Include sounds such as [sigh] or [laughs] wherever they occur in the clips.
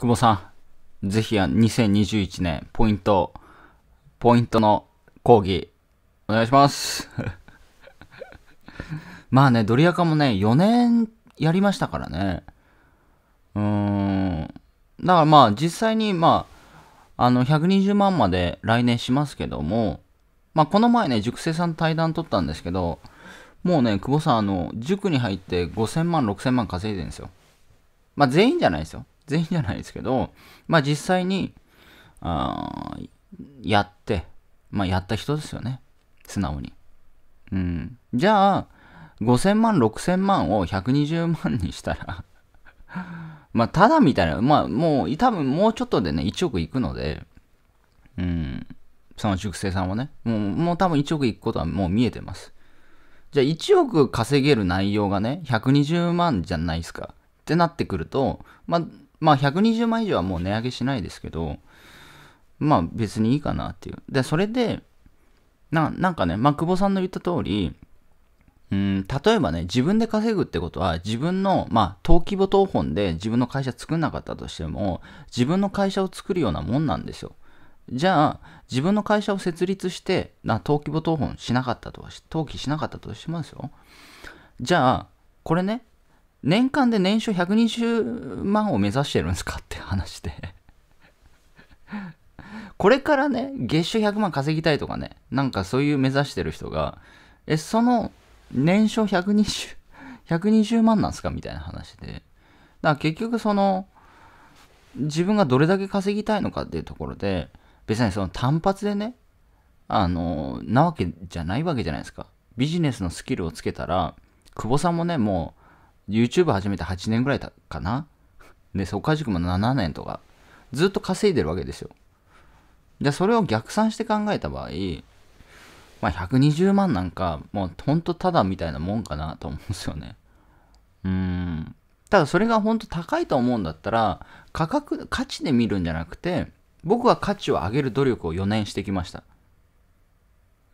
久保さん、ぜひ2021年ポイント、ポイントの講義、お願いします。[laughs] まあね、ドリアカもね、4年やりましたからね。うーん。だからまあ、実際にまあ、あの、120万まで来年しますけども、まあ、この前ね、塾生さん対談取ったんですけど、もうね、久保さん、あの、塾に入って5000万、6000万稼いでるんですよ。まあ、全員じゃないですよ。全員じゃないですけど、まあ実際に、あやって、まあやった人ですよね。素直に。うん。じゃあ、5000万、6000万を120万にしたら [laughs] まあただみたいな、まあもう多分もうちょっとでね、1億いくので、うん。その熟成さんはね、もうもう多分1億いくことはもう見えてます。じゃあ1億稼げる内容がね、120万じゃないですか。ってなってくると、まあ、まあ120万以上はもう値上げしないですけど、まあ別にいいかなっていう。で、それで、な、なんかね、まあ久保さんの言った通り、うん、例えばね、自分で稼ぐってことは、自分の、まあ、登記簿登本で自分の会社作んなかったとしても、自分の会社を作るようなもんなんですよ。じゃあ、自分の会社を設立して、な登記簿登本しなかったとは、登記しなかったとしますよ。じゃあ、これね、年間で年収120万を目指してるんですかって話で [laughs] これからね、月収100万稼ぎたいとかね、なんかそういう目指してる人が、え、その年商120、120万なんすかみたいな話で。だから結局その、自分がどれだけ稼ぎたいのかっていうところで、別にその単発でね、あの、なわけじゃないわけじゃないですか。ビジネスのスキルをつけたら、久保さんもね、もう、YouTube 始めて8年ぐらいかな。で、そこか塾も7年とか、ずっと稼いでるわけですよ。で、それを逆算して考えた場合、まあ、120万なんか、もうほんとただみたいなもんかなと思うんですよね。うーん。ただそれがほんと高いと思うんだったら、価格、価値で見るんじゃなくて、僕は価値を上げる努力を4年してきました。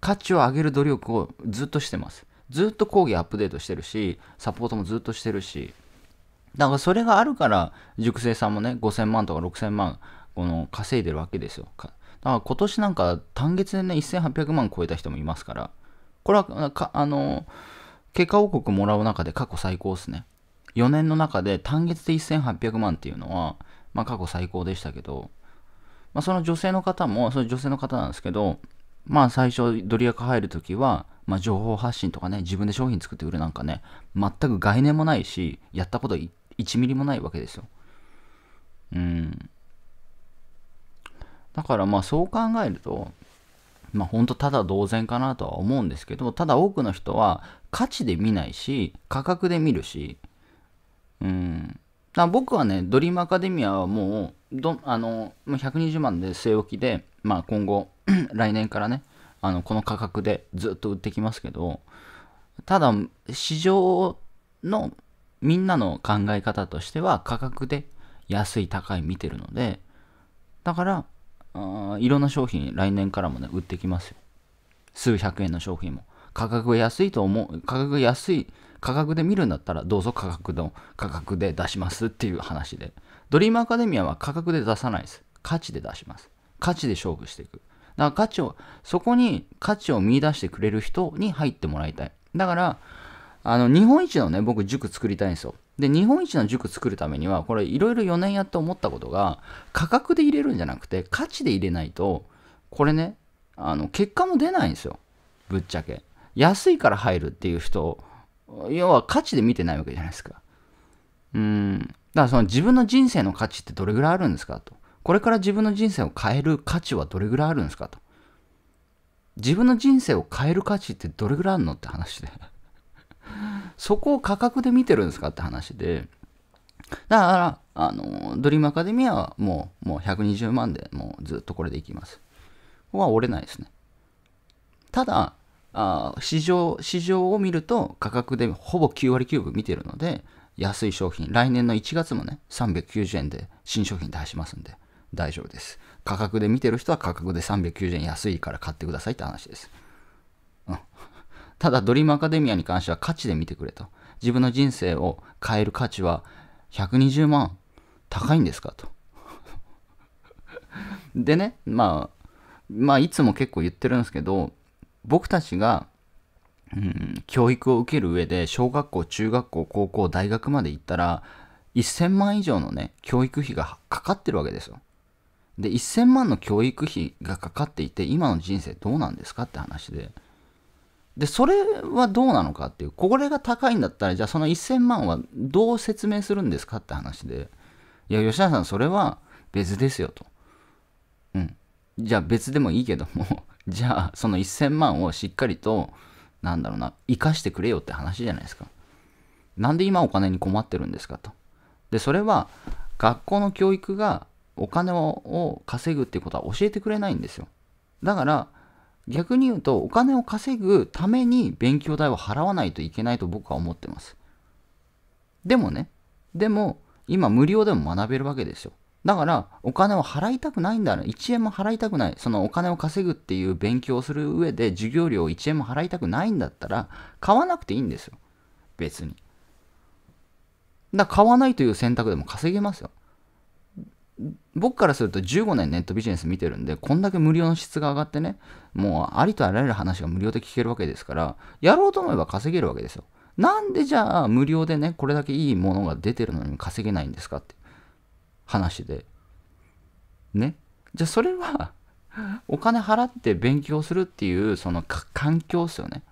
価値を上げる努力をずっとしてます。ずっと講義アップデートしてるし、サポートもずっとしてるし、だからそれがあるから、塾生さんもね、5000万とか6000万、この稼いでるわけですよ。だから今年なんか単月でね、1800万超えた人もいますから、これは、あの、結果報告もらう中で過去最高ですね。4年の中で単月で1800万っていうのは、まあ過去最高でしたけど、まあその女性の方も、その女性の方なんですけど、まあ最初ドリアカ入るときは、まあ、情報発信とかね、自分で商品作って売るなんかね、全く概念もないし、やったこと1ミリもないわけですよ。うん。だからまあそう考えると、まあほんとただ同然かなとは思うんですけど、ただ多くの人は価値で見ないし、価格で見るし、うん。だ僕はね、ドリームアカデミアはもう、どあの120万で据え置きで、まあ今後 [clears throat] 来年からね、あのこの価格でずっと売ってきますけどただ市場のみんなの考え方としては価格で安い高い見てるのでだからあいろんな商品来年からもね売ってきますよ数百円の商品も価格が安いと思う価格が安い価格で見るんだったらどうぞ価格の価格で出しますっていう話でドリームアカデミアは価格で出さないです価値で出します価値で勝負していくだから価値を、そこに価値を見出してくれる人に入ってもらいたい。だから、あの、日本一のね、僕塾作りたいんですよ。で、日本一の塾作るためには、これいろいろ4年やって思ったことが、価格で入れるんじゃなくて、価値で入れないと、これね、あの、結果も出ないんですよ。ぶっちゃけ。安いから入るっていう人、要は価値で見てないわけじゃないですか。うん。だからその自分の人生の価値ってどれぐらいあるんですかと。これから自分の人生を変える価値はどれぐらいあるんですかと。自分の人生を変える価値ってどれぐらいあるのって話でそこを価格で見てるんですかって話で。だから、あの、ドリームアカデミアはもう、もう120万でもうずっとこれでいきます。ここは折れないですね。ただ、あ市場、市場を見ると価格でほぼ9割9分見てるので、安い商品、来年の1月もね、390円で新商品出しますんで、大丈夫です。価格で見てる人は価格で390円安いから買ってくださいって話です。うん、ただ、ドリームアカデミアに関しては価値で見てくれと。自分の人生を変える価値は120万高いんですかと。[laughs] でね、まあ、まあ、いつも結構言ってるんですけど、僕たちが、うん、教育を受ける上で、小学校、中学校、高校、大学まで行ったら、1000万以上のね、教育費がかかってるわけですよ。で、1000万の教育費がかかっていて、今の人生どうなんですかって話で。で、それはどうなのかっていう、これが高いんだったら、じゃあその1000万はどう説明するんですかって話で。いや、吉田さん、それは別ですよと。うん。じゃあ別でもいいけども [laughs] じゃあその1000万をしっかりと、なんだろうな、生かしてくれよって話じゃないですか。なんで今お金に困ってるんですかと。で、それは学校の教育がお金を稼ぐっていうことは教えてくれないんですよ。だから、逆に言うと、お金を稼ぐために勉強代を払わないといけないと僕は思ってます。でもね、でも、今無料でも学べるわけですよ。だから、お金を払いたくないんだね。1円も払いたくない。そのお金を稼ぐっていう勉強をする上で、授業料を1円も払いたくないんだったら、買わなくていいんですよ。別に。だから買わないという選択でも稼げますよ。僕からすると15年ネットビジネス見てるんで、こんだけ無料の質が上がってね、もうありとあらゆる話が無料で聞けるわけですから、やろうと思えば稼げるわけですよ。なんでじゃあ無料でね、これだけいいものが出てるのに稼げないんですかって話で。ね。じゃあそれはお金払って勉強するっていう、その環境ですよね。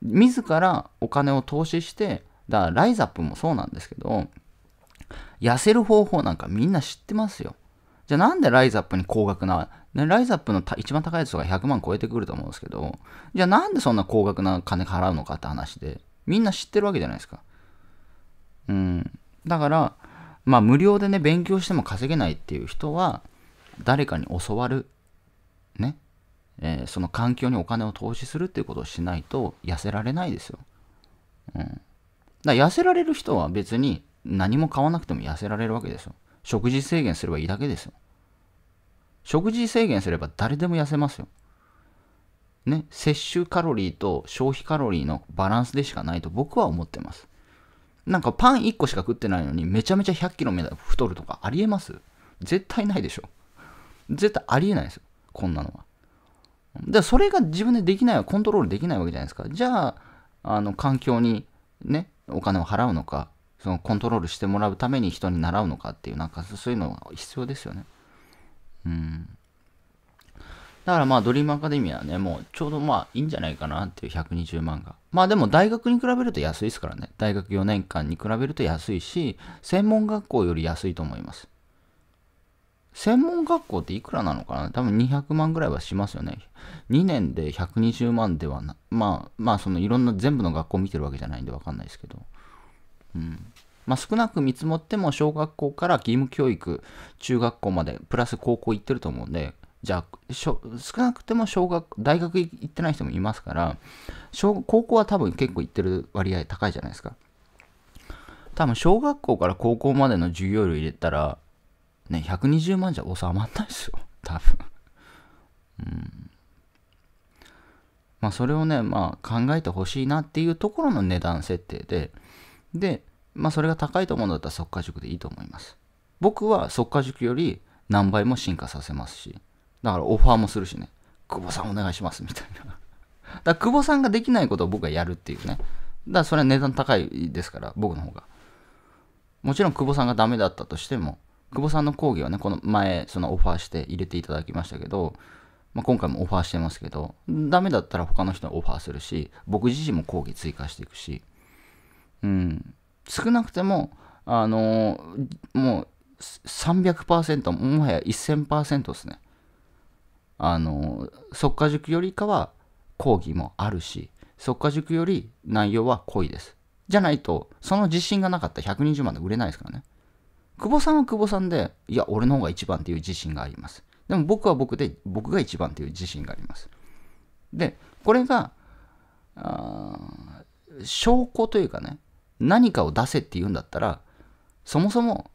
自らお金を投資して、だからライザップもそうなんですけど、痩せる方法なんかみんな知ってますよ。じゃあなんでライズアップに高額な、ね、ライズアップの一番高いやつとか100万超えてくると思うんですけど、じゃあなんでそんな高額な金払うのかって話で、みんな知ってるわけじゃないですか。うん。だから、まあ無料でね、勉強しても稼げないっていう人は、誰かに教わる。ね。えー、その環境にお金を投資するっていうことをしないと痩せられないですよ。うん。だ痩せられる人は別に何も買わなくても痩せられるわけですよ。食事制限すればいいだけですよ。食事制限すれば誰でも痩せますよ。ね、摂取カロリーと消費カロリーのバランスでしかないと僕は思ってます。なんかパン1個しか食ってないのにめちゃめちゃ100キロ目太るとかありえます絶対ないでしょ。絶対ありえないですよ。こんなのは。で、それが自分でできない、コントロールできないわけじゃないですか。じゃあ、あの、環境にね、お金を払うのか、そのコントロールしてもらうために人に習うのかっていうなんかそういうのは必要ですよねうんだからまあドリームアカデミアはねもうちょうどまあいいんじゃないかなっていう120万がまあでも大学に比べると安いですからね大学4年間に比べると安いし専門学校より安いと思います専門学校っていくらなのかな多分200万ぐらいはしますよね。2年で120万ではな、まあ、まあ、そのいろんな全部の学校見てるわけじゃないんでわかんないですけど。うんまあ、少なく見積もっても小学校から義務教育中学校までプラス高校行ってると思うんでじゃあ少なくても小学大学行ってない人もいますから小高校は多分結構行ってる割合高いじゃないですか多分小学校から高校までの授業料入れたらね120万じゃ収まんないですよ [laughs] 多分うんまあそれをねまあ考えてほしいなっていうところの値段設定でで、まあ、それが高いと思うんだったら速化塾でいいと思います。僕は速化塾より何倍も進化させますし、だからオファーもするしね、久保さんお願いしますみたいな。だ久保さんができないことを僕がやるっていうね。だからそれは値段高いですから、僕の方が。もちろん久保さんがダメだったとしても、久保さんの講義はね、この前、そのオファーして入れていただきましたけど、まあ、今回もオファーしてますけど、ダメだったら他の人にオファーするし、僕自身も講義追加していくし、うん、少なくても、あのー、もう300%もはや1000%ですね。あのー、っか。塾よりかは講義もあるしっか塾より内容は濃いです。じゃないとその自信がなかったら120万で売れないですからね。久保さんは久保さんでいや俺の方が一番っていう自信があります。でも僕は僕で僕が一番っていう自信があります。でこれが証拠というかね何かを出せって言うんだったらそもそも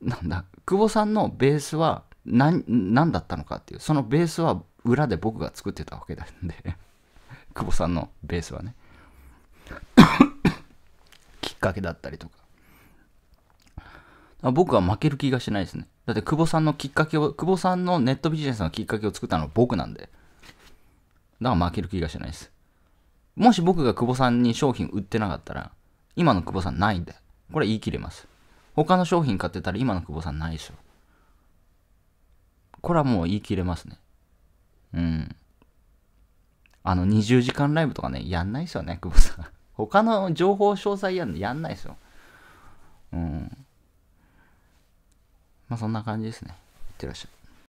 なんだ久保さんのベースは何何だったのかっていうそのベースは裏で僕が作ってたわけなんで [laughs] 久保さんのベースはね [coughs] きっかけだったりとか僕は負ける気がしないですねだって久保さんのきっかけを久保さんのネットビジネスのきっかけを作ったのは僕なんでだから負ける気がしないですもし僕が久保さんに商品売ってなかったら今の久保さんないんで。これ言い切れます。他の商品買ってたら今の久保さんないですよ。これはもう言い切れますね。うん。あの、20時間ライブとかね、やんないですよね、久保さん。他の情報詳細やんやんないですよ。うん。まあ、そんな感じですね。いってらっしゃい。